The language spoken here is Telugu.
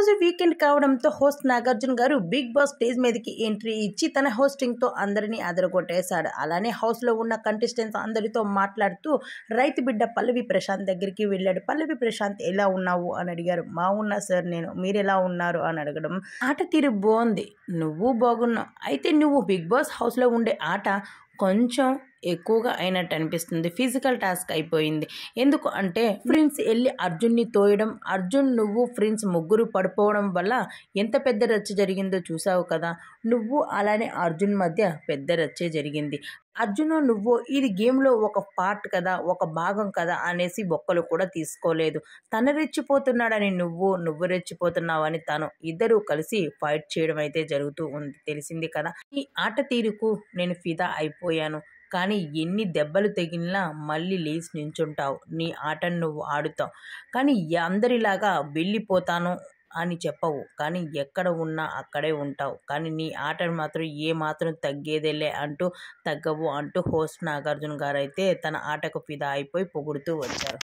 రోజు వీకెండ్ కావడంతో host Nagarjuna garu Bigg Boss stage మీదకి ఎంట్రీ ఇచ్చి తన హోస్టింగ్తో అందరినీ అదరగొట్టేశాడు అలానే హౌస్లో ఉన్న కంటెస్టెంట్స్ అందరితో మాట్లాడుతూ రైతు బిడ్డ పల్లవి ప్రశాంత్ దగ్గరికి వెళ్ళాడు పల్లవి ప్రశాంత్ ఎలా ఉన్నావు అని అడిగారు మా ఉన్నా సార్ నేను మీరు ఎలా ఉన్నారు అని అడగడం ఆట తీరు బాగుంది నువ్వు బాగున్నావు అయితే నువ్వు బిగ్ బాస్ హౌస్లో ఉండే ఆట కొంచెం ఎక్కువగా అయినట్టు అనిపిస్తుంది ఫిజికల్ టాస్క్ అయిపోయింది ఎందుకు అంటే ఫ్రెండ్స్ వెళ్ళి అర్జున్ని తోయడం అర్జున్ నువ్వు ఫ్రెండ్స్ ముగ్గురు పడిపోవడం వల్ల ఎంత పెద్ద రచ్చ జరిగిందో చూసావు కదా నువ్వు అలానే అర్జున్ మధ్య పెద్ద రచ్చే జరిగింది అర్జును నువ్వు ఇది గేమ్లో ఒక పార్ట్ కదా ఒక భాగం కదా అనేసి బొక్కలు కూడా తీసుకోలేదు తను రెచ్చిపోతున్నాడని నువ్వు నువ్వు రెచ్చిపోతున్నావని తను ఇద్దరూ కలిసి ఫైట్ చేయడం అయితే జరుగుతూ ఉంది తెలిసింది కదా ఈ ఆట తీరుకు నేను ఫిదా అయిపోయాను కానీ ఎన్ని దెబ్బలు తెగినా మళ్ళీ లేచి నించుంటావు నీ ఆటను నువ్వు ఆడుతావు కానీ అందరిలాగా వెళ్ళిపోతాను అని చెప్పవు కానీ ఎక్కడ ఉన్నా అక్కడే ఉంటావు కానీ నీ ఆటను మాత్రం ఏ మాత్రం తగ్గేదేలే అంటూ తగ్గవు అంటూ హోస్ట్ నాగార్జున గారైతే తన ఆటకు ఫిదా అయిపోయి పొగుడుతూ వచ్చారు